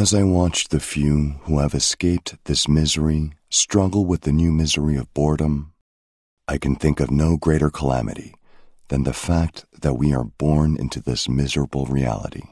As I watch the few who have escaped this misery struggle with the new misery of boredom, I can think of no greater calamity than the fact that we are born into this miserable reality.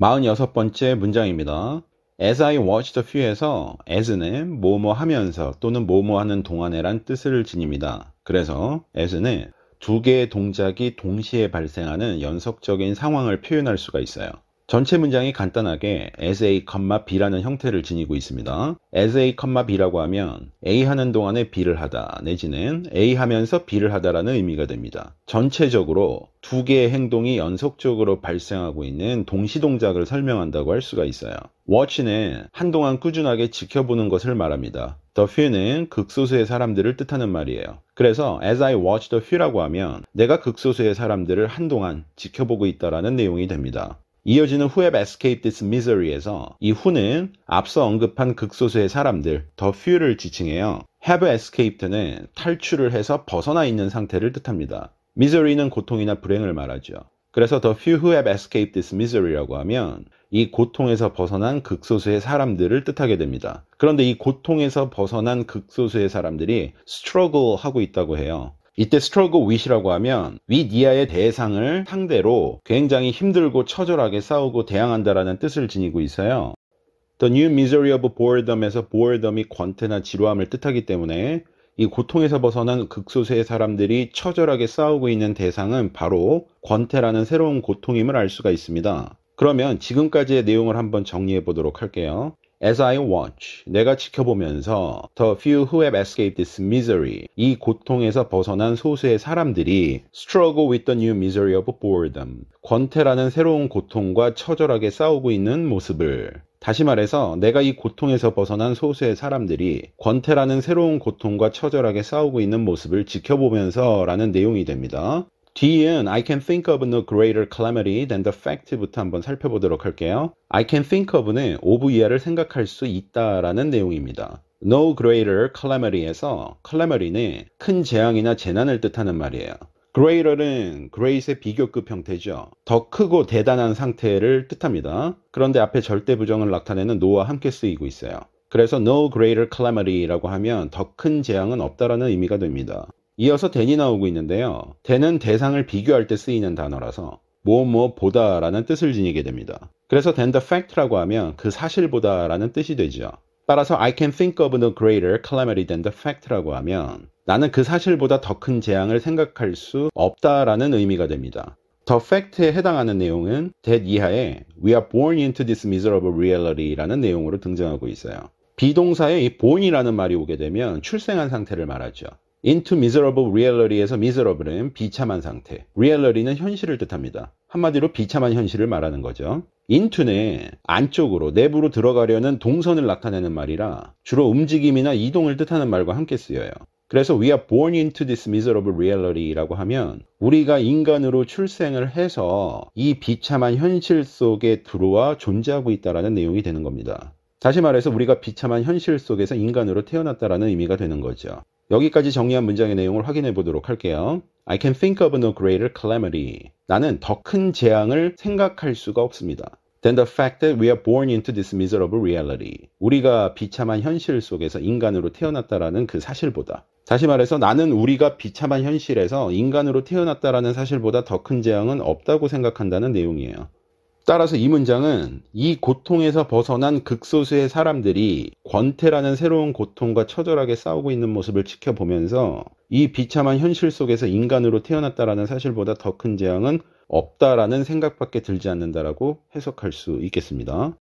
46번째 문장입니다. As I watched a few에서 as는 뭐뭐 하면서 또는 뭐뭐 하는 동안에란 뜻을 지닙니다. 그래서 as는 두 개의 동작이 동시에 발생하는 연속적인 상황을 표현할 수가 있어요. 전체 문장이 간단하게 as a, b라는 형태를 지니고 있습니다. as a, b라고 하면 a 하는 동안에 b를 하다 내지는 a 하면서 b를 하다라는 의미가 됩니다. 전체적으로 두 개의 행동이 연속적으로 발생하고 있는 동시 동작을 설명한다고 할 수가 있어요. watch는 한동안 꾸준하게 지켜보는 것을 말합니다. The few는 극소수의 사람들을 뜻하는 말이에요. 그래서 as I watch the few라고 하면 내가 극소수의 사람들을 한동안 지켜보고 있다라는 내용이 됩니다. 이어지는 후앱 Escape This Misery에서 이 후는 앞서 언급한 극소수의 사람들, 더 few를 지칭해요. have escaped는 탈출을 해서 벗어나 있는 상태를 뜻합니다. misery는 고통이나 불행을 말하죠. 그래서 더 few who have escaped this misery라고 하면 이 고통에서 벗어난 극소수의 사람들을 뜻하게 됩니다. 그런데 이 고통에서 벗어난 극소수의 사람들이 struggle 하고 있다고 해요. 이때 스트러그 윗이라고 하면 윗 이하의 대상을 상대로 굉장히 힘들고 처절하게 싸우고 대항한다라는 뜻을 지니고 있어요. The New Misery of Boredom에서 boredom이 권태나 지루함을 뜻하기 때문에 이 고통에서 벗어난 극소수의 사람들이 처절하게 싸우고 있는 대상은 바로 권태라는 새로운 고통임을 알 수가 있습니다. 그러면 지금까지의 내용을 한번 정리해 보도록 할게요. As I watch, 내가 지켜보면서 The few who have escaped this misery, 이 고통에서 벗어난 소수의 사람들이 struggle with the new misery of boredom, 권태라는 새로운 고통과 처절하게 싸우고 있는 모습을 다시 말해서 내가 이 고통에서 벗어난 소수의 사람들이 권태라는 새로운 고통과 처절하게 싸우고 있는 모습을 지켜보면서 라는 내용이 됩니다. 뒤은 I can think of no greater calamity than the fact부터 한번 살펴보도록 할게요. I can think of는 of 이하를 생각할 수 있다라는 내용입니다. No greater calamity에서 calamity는 큰 재앙이나 재난을 뜻하는 말이에요. greater는 great의 비교급 형태죠. 더 크고 대단한 상태를 뜻합니다. 그런데 앞에 절대 부정을 나타내는 no와 함께 쓰이고 있어요. 그래서 no greater calamity라고 하면 더 큰 재앙은 없다라는 의미가 됩니다. 이어서 대이 나오고 있는데요. 대은 대상을 비교할 때 쓰이는 단어라서 뭐뭐 뭐, 보다라는 뜻을 지니게 됩니다. 그래서 than the fact라고 하면 그 사실보다라는 뜻이 되죠. 따라서 I can think of no greater calamity than the fact라고 하면 나는 그 사실보다 더 큰 재앙을 생각할 수 없다라는 의미가 됩니다. 더 팩트에 해당하는 내용은 that 이하에 we are born into this miserable reality라는 내용으로 등장하고 있어요. 비동사에 이 born이라는 말이 오게 되면 출생한 상태를 말하죠. into miserable reality에서 miserable은 비참한 상태, reality는 현실을 뜻합니다. 한마디로 비참한 현실을 말하는 거죠. 인투는 안쪽으로 내부로 들어가려는 동선을 나타내는 말이라 주로 움직임이나 이동을 뜻하는 말과 함께 쓰여요. 그래서 we are born into this miserable reality라고 하면 우리가 인간으로 출생을 해서 이 비참한 현실 속에 들어와 존재하고 있다는 내용이 되는 겁니다. 다시 말해서 우리가 비참한 현실 속에서 인간으로 태어났다라는 의미가 되는 거죠. 여기까지 정리한 문장의 내용을 확인해 보도록 할게요. I can think of no greater calamity. 나는 더 큰 재앙을 생각할 수가 없습니다. than the fact that we are born into this miserable reality. 우리가 비참한 현실 속에서 인간으로 태어났다라는 그 사실보다. 다시 말해서 나는 우리가 비참한 현실에서 인간으로 태어났다라는 사실보다 더 큰 재앙은 없다고 생각한다는 내용이에요. 따라서 이 문장은 이 고통에서 벗어난 극소수의 사람들이 권태라는 새로운 고통과 처절하게 싸우고 있는 모습을 지켜보면서 이 비참한 현실 속에서 인간으로 태어났다라는 사실보다 더 큰 재앙은 없다라는 생각밖에 들지 않는다라고 해석할 수 있겠습니다.